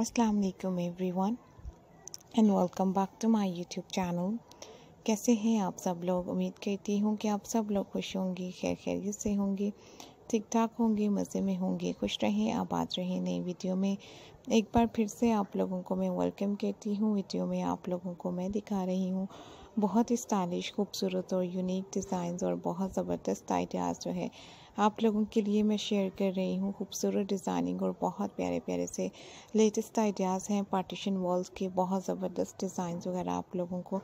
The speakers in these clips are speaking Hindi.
अस्सलाम वालेकुम everyone and welcome back to my YouTube channel कैसे हैं आप सब लोग उम्मीद करती हूँ कि आप सब लोग खुश होंगे खैर खैरियत से होंगे ठीक ठाक होंगे मज़े में होंगे खुश रहें आबाद रहें नई वीडियो में एक बार फिर से आप लोगों को मैं वेलकम करती हूँ वीडियो में आप लोगों को मैं दिखा रही हूँ बहुत ही स्टाइलिश खूबसूरत और यूनिक डिज़ाइंस और बहुत ज़बरदस्त आइडियाज़ जो है आप लोगों के लिए मैं शेयर कर रही हूँ खूबसूरत डिज़ाइनिंग और बहुत प्यारे प्यारे से लेटेस्ट आइडियाज़ हैं पार्टीशन वॉल्स के बहुत ज़बरदस्त डिज़ाइन वगैरह आप लोगों को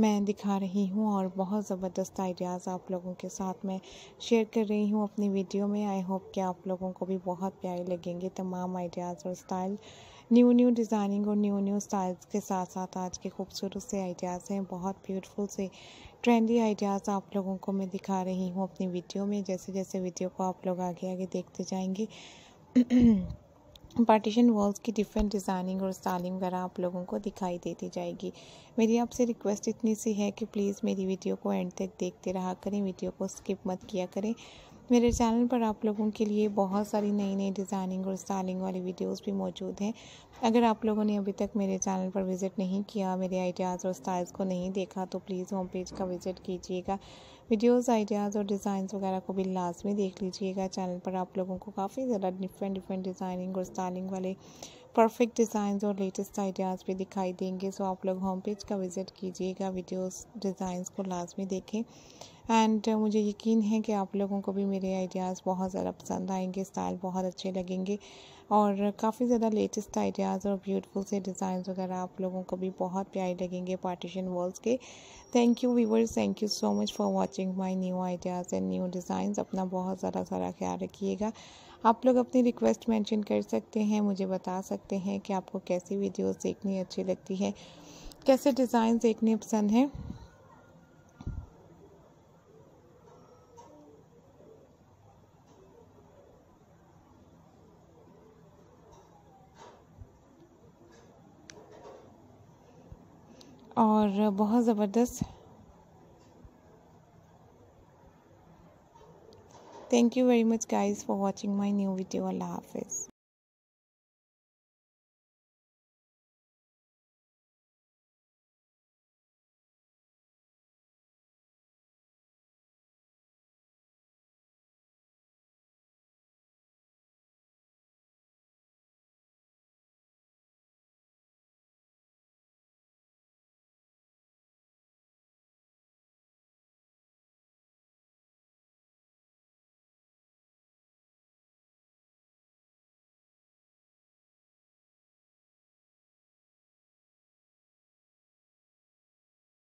मैं दिखा रही हूँ और बहुत ज़बरदस्त आइडियाज़ आप लोगों के साथ मैं शेयर कर रही हूँ अपनी वीडियो में आई होप कि आप लोगों को भी बहुत प्यारे लगेंगे तमाम आइडियाज़ और स्टाइल न्यू न्यू डिज़ाइनिंग और न्यू न्यू स्टाइल्स के साथ साथ आज के खूबसूरत से आइडियाज़ हैं बहुत ब्यूटीफुल से ट्रेंडी आइडियाज़ आप लोगों को मैं दिखा रही हूँ अपनी वीडियो में जैसे जैसे वीडियो को आप लोग आगे आगे देखते जाएंगे पार्टीशन वॉल्स की डिफरेंट डिज़ाइनिंग और स्टाइलिंग वगैरह आप लोगों को दिखाई देती जाएगी मेरी आपसे रिक्वेस्ट इतनी सी है कि प्लीज़ मेरी वीडियो को एंड तक देखते रहा करें वीडियो को स्किप मत किया करें मेरे चैनल पर आप लोगों के लिए बहुत सारी नई नई डिज़ाइनिंग और स्टाइलिंग वाली वीडियोस भी मौजूद हैं अगर आप लोगों ने अभी तक मेरे चैनल पर विज़िट नहीं किया मेरे आइडियाज़ और स्टाइल्स को नहीं देखा तो प्लीज़ होम पेज का विज़िट कीजिएगा वीडियोस आइडियाज़ और डिज़ाइंस वगैरह को भी लाजमी देख लीजिएगा चैनल पर आप लोगों को काफ़ी ज़्यादा डिफरेंट डिफरेंट डिज़ाइनिंग और स्टाइलिंग वाले परफेक्ट डिज़ाइंस और लेटेस्ट आइडियाज़ भी दिखाई देंगे सो आप लोग होम पेज का विज़िट कीजिएगा वीडियोज़ डिज़ाइंस को लाजमी देखें एंड uh, मुझे यकीन है कि आप लोगों को भी मेरे आइडियाज़ बहुत ज़्यादा पसंद आएंगे स्टाइल बहुत अच्छे लगेंगे और काफ़ी ज़्यादा लेटेस्ट आइडियाज़ और ब्यूटीफुल से डिज़ाइन वगैरह आप लोगों को भी बहुत प्यारे लगेंगे पार्टीशन वॉल्स के thank you viewers thank you so much for watching my new ideas and new design अपना बहुत ज़्यादा सारा ख्याल रखिएगा आप लोग अपनी रिक्वेस्ट मेंशन कर सकते हैं मुझे बता सकते हैं कि आपको कैसी वीडियोस देखनी अच्छी लगती है कैसे डिज़ाइन देखने पसंद हैं और बहुत ज़बरदस्त thank you very much guys for watching my new video अल्लाह हाफिज़